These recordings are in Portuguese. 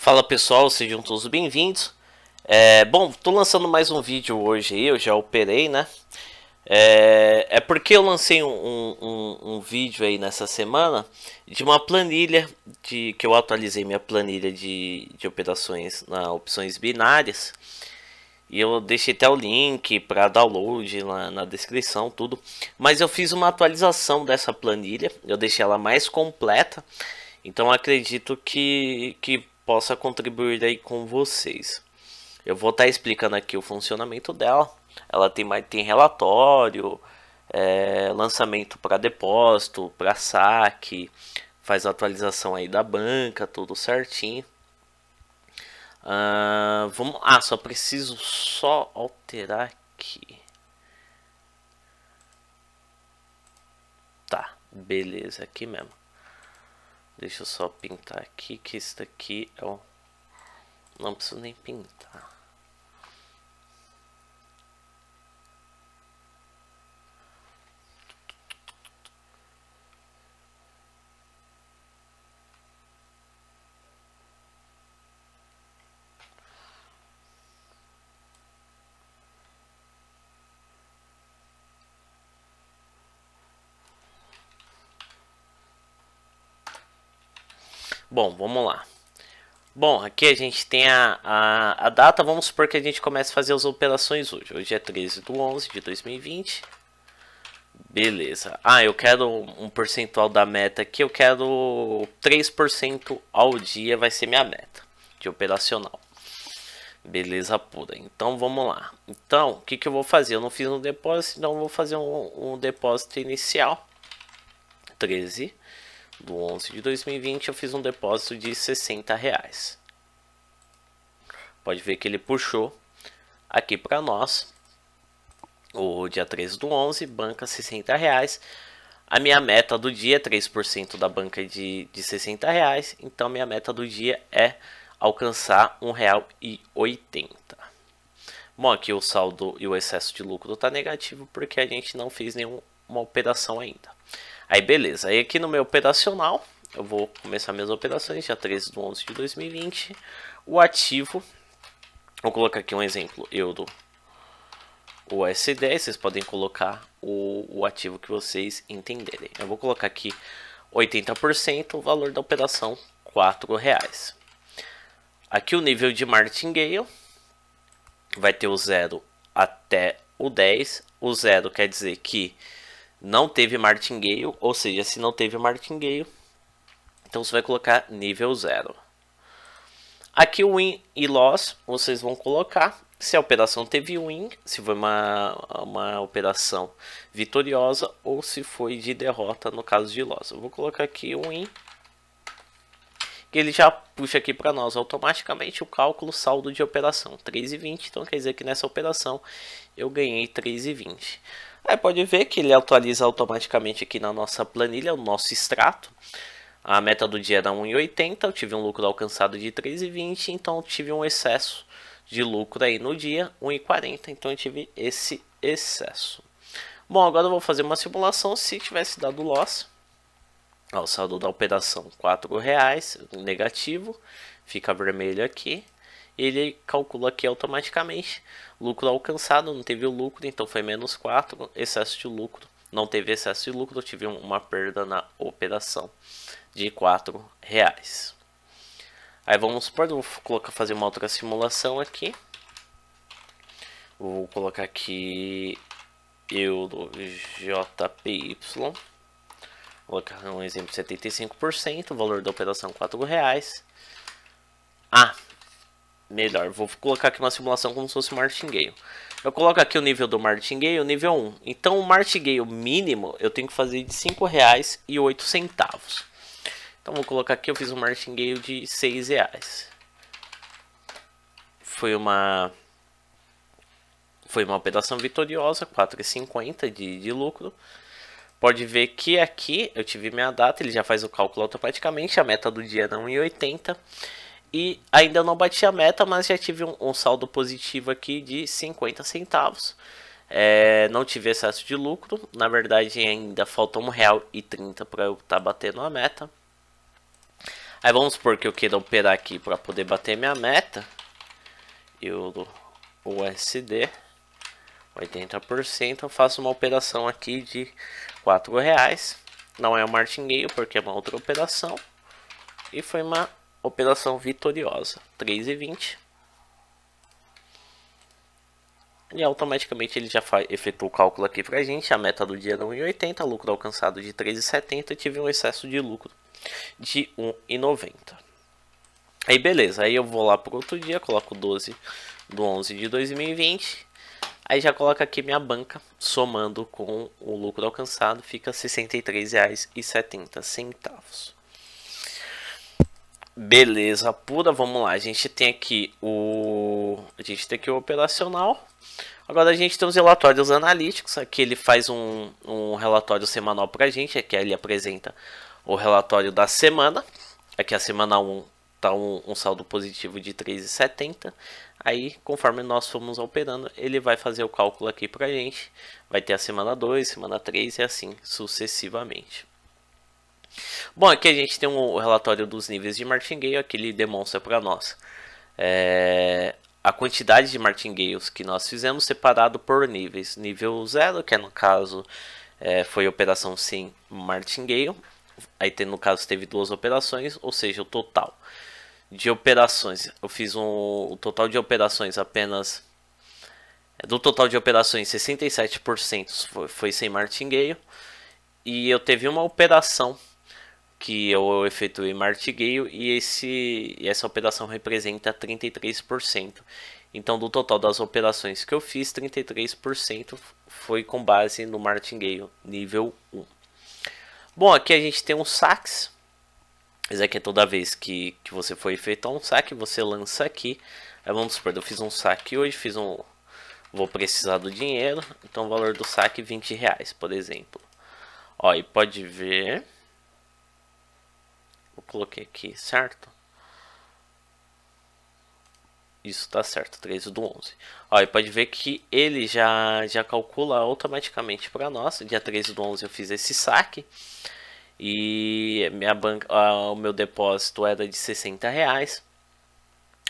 Fala pessoal, sejam todos bem-vindos. É, bom, tô lançando mais um vídeo hoje eu já operei, né? É, é porque eu lancei um, um, um, vídeo aí nessa semana de uma planilha de que eu atualizei minha planilha de, de operações na opções binárias. E eu deixei até o link para download lá na descrição, tudo. Mas eu fiz uma atualização dessa planilha, eu deixei ela mais completa. Então acredito que, que possa contribuir aí com vocês. Eu vou estar tá explicando aqui o funcionamento dela. Ela tem, tem relatório, é, lançamento para depósito, para saque, faz atualização aí da banca, tudo certinho. Uh, vamos, ah, só preciso só alterar aqui. Tá, beleza, aqui mesmo. Deixa eu só pintar aqui, que esse daqui é o... Não preciso nem pintar. Bom, vamos lá. Bom, aqui a gente tem a, a, a, data, vamos supor que a gente comece a fazer as operações hoje. Hoje é 13 do 11 de 2020. Beleza. Ah, eu quero um percentual da meta aqui, eu quero 3% ao dia, vai ser minha meta de operacional. Beleza pura. Então, vamos lá. Então, o que, que eu vou fazer? Eu não fiz um depósito, então vou fazer um, um depósito inicial. 13 do 11 de 2020, eu fiz um depósito de 60 reais. Pode ver que ele puxou aqui para nós, o dia 13 do 11, banca 60 reais. A minha meta do dia é 3% da banca de, de 60 reais, então minha meta do dia é alcançar e 80 Bom, aqui o saldo e o excesso de lucro está negativo porque a gente não fez nenhuma operação ainda. Aí beleza, aí aqui no meu operacional, eu vou começar minhas operações, dia 13 de 11 de 2020. O ativo, vou colocar aqui um exemplo, euro USD, vocês podem colocar o, o ativo que vocês entenderem. Eu vou colocar aqui 80%, o valor da operação R$ reais. Aqui o nível de martingale vai ter o 0 até o 10. O 0 quer dizer que não teve martingale, ou seja, se não teve martingale, então você vai colocar nível 0. Aqui o win e loss vocês vão colocar se a operação teve win, se foi uma, uma operação vitoriosa ou se foi de derrota no caso de loss. Eu vou colocar aqui o win, que ele já puxa aqui para nós automaticamente o cálculo saldo de operação, 3,20. Então quer dizer que nessa operação eu ganhei 3,20. Aí é, pode ver que ele atualiza automaticamente aqui na nossa planilha, o nosso extrato. A meta do dia era 1,80, eu tive um lucro alcançado de 3,20, então eu tive um excesso de lucro aí no dia, 1,40, então eu tive esse excesso. Bom, agora eu vou fazer uma simulação se tivesse dado loss. Ó, o saldo da operação R$ reais negativo, fica vermelho aqui ele calcula aqui automaticamente lucro alcançado, não teve o lucro, então foi menos 4, excesso de lucro, não teve excesso de lucro, tive uma perda na operação de 4 reais. Aí vamos supor, vou colocar, fazer uma outra simulação aqui. Vou colocar aqui euro JPY. Vou colocar um exemplo de 75%, o valor da operação R$ reais. Ah, melhor. Vou colocar aqui uma simulação como se fosse martingale. Eu coloco aqui o nível do martingale, nível 1. Então o martingale mínimo eu tenho que fazer de R$ 5,08. Então vou colocar aqui, eu fiz um martingale de R$ 6,00. Foi uma foi uma operação vitoriosa, 4,50 de, de lucro. Pode ver que aqui eu tive minha data, ele já faz o cálculo automaticamente, a meta do dia era 1,80. E ainda não bati a meta, mas já tive um, um saldo positivo aqui de 50 centavos. É, não tive excesso de lucro, na verdade ainda falta um real e para eu estar tá batendo a meta. Aí vamos supor que eu queira operar aqui para poder bater minha meta. Euro USD 80%, eu faço uma operação aqui de R$4,00. reais. Não é um martingale porque é uma outra operação. E foi uma Operação Vitoriosa, 3 e 20. E automaticamente ele já efetuou o cálculo aqui pra gente. A meta do dia era 1,80, lucro alcançado de 3,70 e tive um excesso de lucro de 1,90. Aí beleza, aí eu vou lá pro outro dia, coloco 12 do 11 de 2020. Aí já coloca aqui minha banca, somando com o lucro alcançado, fica R$ 63,70. Beleza pura, vamos lá. A gente tem aqui o... A gente tem aqui o operacional. Agora a gente tem os relatórios analíticos. Aqui ele faz um, um relatório semanal para a gente. Aqui ele apresenta o relatório da semana. Aqui a semana 1 está um, um, saldo positivo de 3,70. Aí, conforme nós formos operando, ele vai fazer o cálculo aqui para a gente. Vai ter a semana 2, semana 3 e assim sucessivamente. Bom, aqui a gente tem um relatório dos níveis de martingale, aqui ele demonstra para nós é, a quantidade de martingales que nós fizemos separado por níveis. Nível 0, que é no caso é, foi operação sim martingale, aí tem, no caso teve duas operações, ou seja, o total de operações. Eu fiz um, o total de operações apenas é, do total de operações, 67% foi, foi sem martingale. E eu teve uma operação que eu é efetuei martigueio e esse, essa operação representa 33%. Então, do total das operações que eu fiz, 33% foi com base no martingueio nível 1. Bom, aqui a gente tem os saques. Isso aqui é toda vez que, que você for efetuar um saque, você lança aqui. Aí vamos supor, eu fiz um saque hoje, fiz um... Vou precisar do dinheiro, então o valor do saque 20 é reais, por exemplo. Ó, e pode ver coloquei aqui, certo? Isso está certo, 13 do 11. Aí pode ver que ele já, já calcula automaticamente para nós. Dia 13 do 11 eu fiz esse saque. E minha banca, ah, o meu depósito era de 60 reais.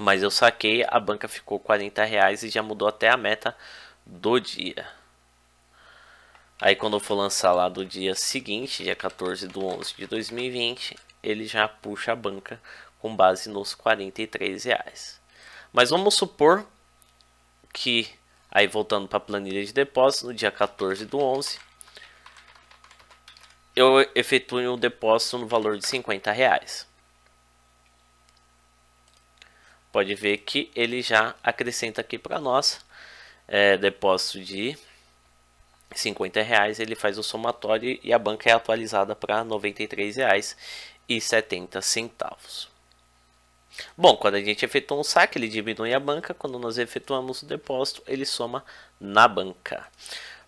Mas eu saquei, a banca ficou 40 reais e já mudou até a meta do dia. Aí quando for lançar lá do dia seguinte, dia 14 do 11 de 2020, ele já puxa a banca com base nos 43 reais. Mas vamos supor que, aí voltando para a planilha de depósito, no dia 14 do 11, eu efetue um depósito no valor de 50 reais. Pode ver que ele já acrescenta aqui para nós é, depósito de 50 reais ele faz o somatório e a banca é atualizada para R$ 93,70. Bom, quando a gente efetua um saque, ele diminui a banca, quando nós efetuamos o depósito, ele soma na banca.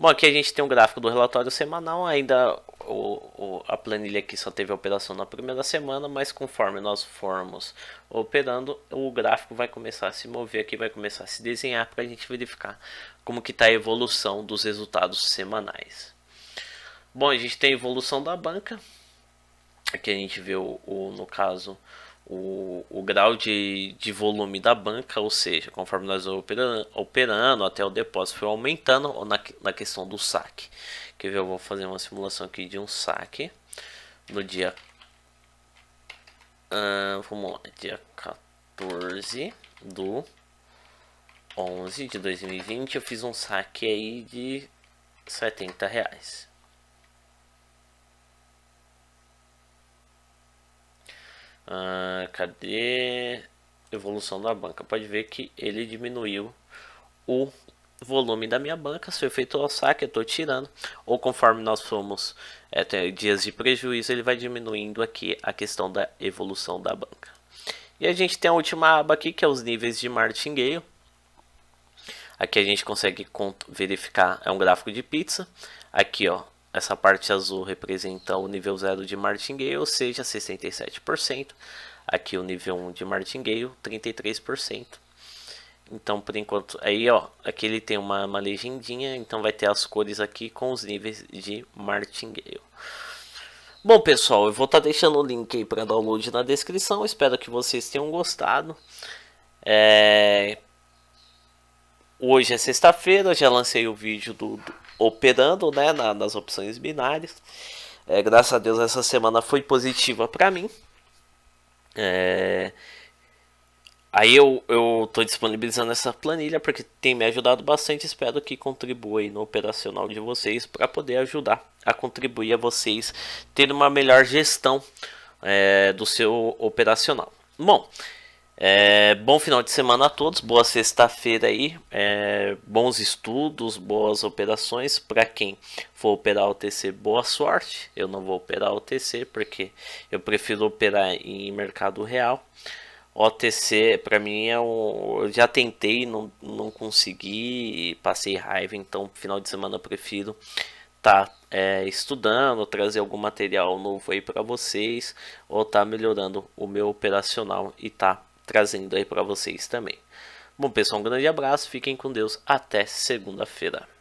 Bom, aqui a gente tem um gráfico do relatório semanal, ainda o, o, a planilha aqui só teve operação na primeira semana, mas conforme nós formos operando, o gráfico vai começar a se mover aqui, vai começar a se desenhar para a gente verificar como que está a evolução dos resultados semanais. Bom, a gente tem a evolução da banca, aqui a gente vê o, o no caso o, o grau de, de volume da banca, ou seja, conforme nós operando, operando até o depósito foi aumentando ou na, na questão do saque. Quer ver? Eu vou fazer uma simulação aqui de um saque no dia. Uh, vamos lá, dia 14 do 11 de 2020. Eu fiz um saque aí de 70 reais. Ah, cadê evolução da banca? Pode ver que ele diminuiu o volume da minha banca. Se eu feito é o saque, eu estou tirando. Ou conforme nós fomos é, dias de prejuízo, ele vai diminuindo aqui a questão da evolução da banca. E a gente tem a última aba aqui, que é os níveis de martingale. Aqui a gente consegue verificar, é um gráfico de pizza. Aqui, ó, essa parte azul representa o nível 0 de martingale, ou seja, 67%. Aqui o nível 1 de martingale, 33%. Então, por enquanto, aí ó, aqui ele tem uma, uma legendinha, então vai ter as cores aqui com os níveis de martingale. Bom, pessoal, eu vou estar tá deixando o link aí para download na descrição, espero que vocês tenham gostado. É... Hoje é sexta-feira, já lancei o vídeo do, do operando né, na, nas opções binárias. É, graças a Deus essa semana foi positiva para mim. É... Aí eu, eu tô disponibilizando essa planilha porque tem me ajudado bastante. Espero que contribua no operacional de vocês para poder ajudar a contribuir a vocês ter uma melhor gestão é, do seu operacional. Bom, é, bom final de semana a todos, boa sexta-feira aí, é, bons estudos, boas operações. Para quem for operar o boa sorte. Eu não vou operar o porque eu prefiro operar em mercado real. OTC para mim é um. Eu já tentei, não, não consegui, passei raiva, então final de semana eu prefiro estar tá, é, estudando, trazer algum material novo aí para vocês, ou tá melhorando o meu operacional e tá trazendo aí para vocês também. Bom, pessoal, um grande abraço, fiquem com Deus, até segunda-feira.